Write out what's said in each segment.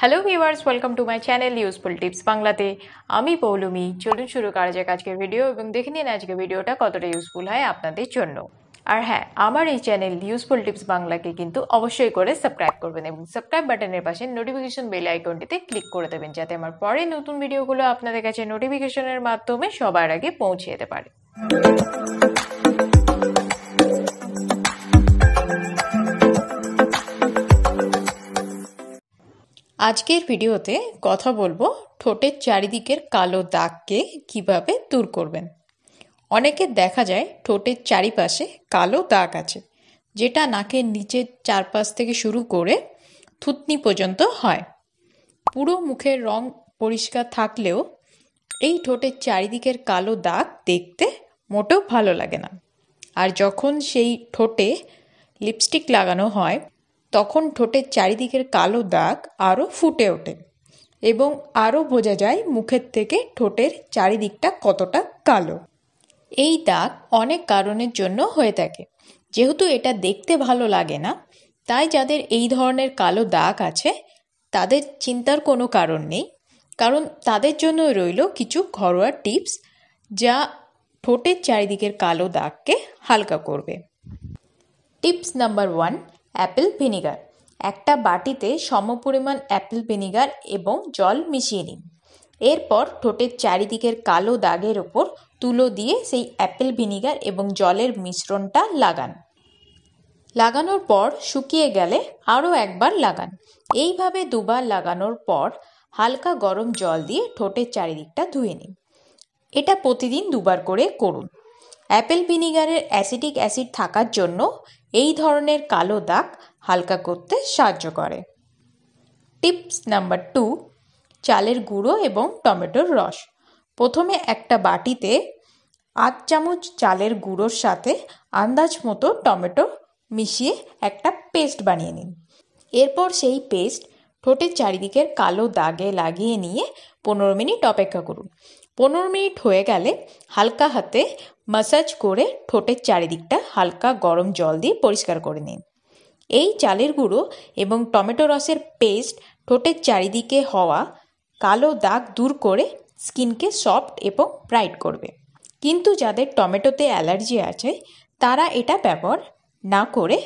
hello viewers welcome to my channel useful tips বাংলাতে আমি পৌলমি চলুন শুরু করা যাক আজকের ভিডিও এবং দেখে নিন আজকে ভিডিওটা কতটা ইউজফুল হয় আপনাদের জন্য আর হ্যাঁ আমার এই চ্যানেল ইউজফুল টিপস বাংলাকে কিন্তু অবশ্যই করে সাবস্ক্রাইব করবেন এবং সাবস্ক্রাইব বাটনের পাশে নোটিফিকেশন বেল আইকনটিতে ক্লিক করে দেবেন যাতে আমার পরে নতুন ভিডিওগুলো আপনাদের কাছে নোটিফিকেশনের মাধ্যমে সবার আগে পৌঁছে যেতে পারে আজকের ভিডিওতে কথা বলবো ঠোঁটের চারিদিকের কালো দাগকে কিভাবে দূর করবেন অনেকে দেখা যায় ঠোঁটের চারিপাশে কালো দাগ আছে যেটা নাকের নিচের চারপাশ থেকে শুরু করে থুতনি পর্যন্ত হয় পুরো মুখের রং পরিষ্কার থাকলেও এই ঠোঁটের চারিদিকের কালো দাগ দেখতে মোটেও ভালো লাগে না আর যখন সেই ঠোঁটে লিপস্টিক লাগানো হয় তখন ঠোঁটের চারিদিকের কালো দাগ আরও ফুটে ওঠে এবং আরও বোঝা যায় মুখের থেকে ঠোঁটের চারিদিকটা কতটা কালো এই দাগ অনেক কারণের জন্য হয়ে থাকে যেহেতু এটা দেখতে ভালো লাগে না তাই যাদের এই ধরনের কালো দাগ আছে তাদের চিন্তার কোনো কারণ নেই কারণ তাদের জন্য রইল কিছু ঘরোয়া টিপস যা ঠোঁটের চারিদিকের কালো দাগকে হালকা করবে tips number one apple vinegar একটা বাটিতে সমপরিমাণ অ্যাপেল ভিনিগার এবং জল মিশিয়ে নিন এরপর ঠোঁটের চারিদিকের কালো দাগের ওপর তুলো দিয়ে সেই অ্যাপেল ভিনিগার এবং জলের মিশ্রণটা লাগান লাগানোর পর শুকিয়ে গেলে আরও একবার লাগান এইভাবে দুবার লাগানোর পর হালকা গরম জল দিয়ে ঠোঁটের চারিদিকটা ধুয়ে নিন এটা প্রতিদিন দুবার করে করুন অ্যাপেল ভিনিগারের অ্যাসিডিক অ্যাসিড থাকার জন্য এই ধরনের কালো দাগ হালকা করতে সাহায্য করে টিপস নাম্বার টু চালের গুঁড়ো এবং টমেটোর রস প্রথমে একটা বাটিতে আধ চামচ চালের গুঁড়োর সাথে আন্দাজ মতো টমেটো মিশিয়ে একটা পেস্ট বানিয়ে নিন এরপর সেই পেস্ট ঠোঁটের চারিদিকের কালো দাগে লাগিয়ে নিয়ে পনেরো মিনিট অপেক্ষা করুন পনেরো মিনিট হয়ে গেলে হালকা হাতে মাসাজ করে ঠোঁটের চারিদিকটা হালকা গরম জল দিয়ে পরিষ্কার করে নিন এই চালের গুঁড়ো এবং টমেটো রসের পেস্ট ঠোঁটের চারিদিকে হওয়া কালো দাগ দূর করে স্কিনকে সফট এবং ব্রাইট করবে কিন্তু যাদের টমেটোতে অ্যালার্জি আছে তারা এটা ব্যবহার না করে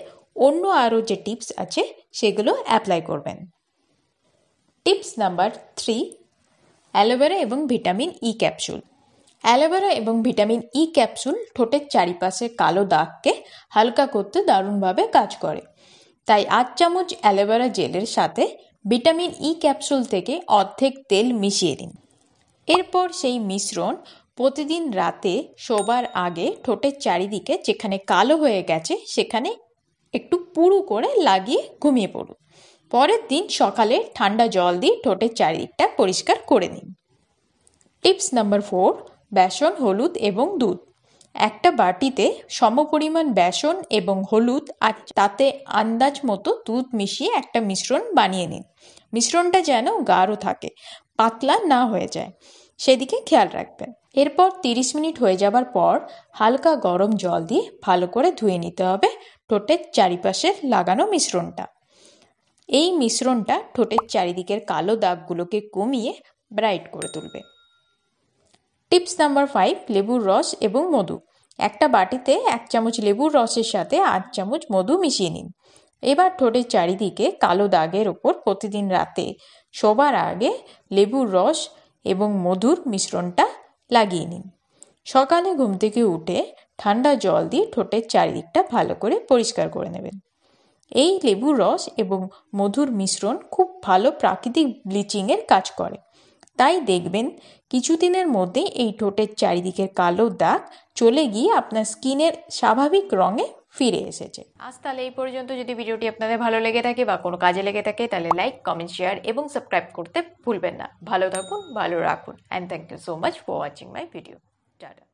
অন্য আরও যে টিপস আছে সেগুলো অ্যাপ্লাই করবেন টিপস নাম্বার থ্রি অ্যালোভেরা এবং vitamin E e capsule aloe vera এবং ভিটামিন ই e ক্যাপসুল ঠোঁটের চারিপাশে কালো দাগকে হালকা করতে দারুণভাবে কাজ করে তাই আজ চামচ অ্যালোভেরা জেলের সাথে ভিটামিন ই e ক্যাপসুল থেকে অর্ধেক তেল মিশিয়ে দিন এরপর সেই মিশ্রণ প্রতিদিন রাতে শোবার আগে ঠোঁটের চারিদিকে যেখানে কালো হয়ে গেছে সেখানে একটু পুরু করে লাগিয়ে ঘুমিয়ে পড়ুন পরের দিন সকালে ঠান্ডা জল দিয়ে ঠোঁটের চারিদিকটা পরিষ্কার করে নিন টিপস নাম্বার ফোর বেসন হলুদ এবং দুধ একটা বাটিতে সমপরিমাণ বেসন এবং হলুদ আর তাতে আন্দাজ মতো দুধ মিশিয়ে একটা মিশ্রণ বানিয়ে নিন মিশ্রণটা যেন গাঢ় থাকে পাতলা না হয়ে যায় সেদিকে খেয়াল রাখবেন এরপর তিরিশ মিনিট হয়ে যাবার পর হালকা গরম জল দিয়ে ভালো করে ধুয়ে নিতে হবে ঠোঁটের চারিপাশে লাগানো মিশ্রণটা এই মিশ্রণটা ঠোঁটের চারিদিকের কালো দাগগুলোকে কমিয়ে ব্রাইট করে তুলবে টিপস নাম্বার ফাইভ লেবুর রস এবং মধু একটা বাটিতে এক চামচ লেবুর রসের সাথে আধ চামচ মধু মিশিয়ে নিন এবার ঠোঁটের চারিদিকে কালো দাগের ওপর প্রতিদিন রাতে শোবার আগে লেবুর রস এবং মধুর মিশ্রণটা লাগিয়ে নিন সকালে ঘুম থেকে উঠে ঠান্ডা জল দিয়ে ঠোঁটের চারিদিকটা ভালো করে পরিষ্কার করে নেবেন এই লেবুর রস এবং মধুর মিশ্রণ খুব ভালো প্রাকৃতিক ব্লিচিংয়ের কাজ করে তাই দেখবেন কিছুদিনের মধ্যে এই ঠোঁটের চারিদিকের কালো দাগ চলে গিয়ে আপনার স্কিনের স্বাভাবিক রঙে ফিরে এসেছে আজ তাহলে এই পর্যন্ত যদি ভিডিওটি আপনাদের ভালো লেগে থাকে বা কোনো কাজে লেগে থাকে তাহলে লাইক কমেন্ট শেয়ার এবং সাবস্ক্রাইব করতে ভুলবেন না ভালো থাকুন ভালো রাখুন and thank you so much for watching my video tata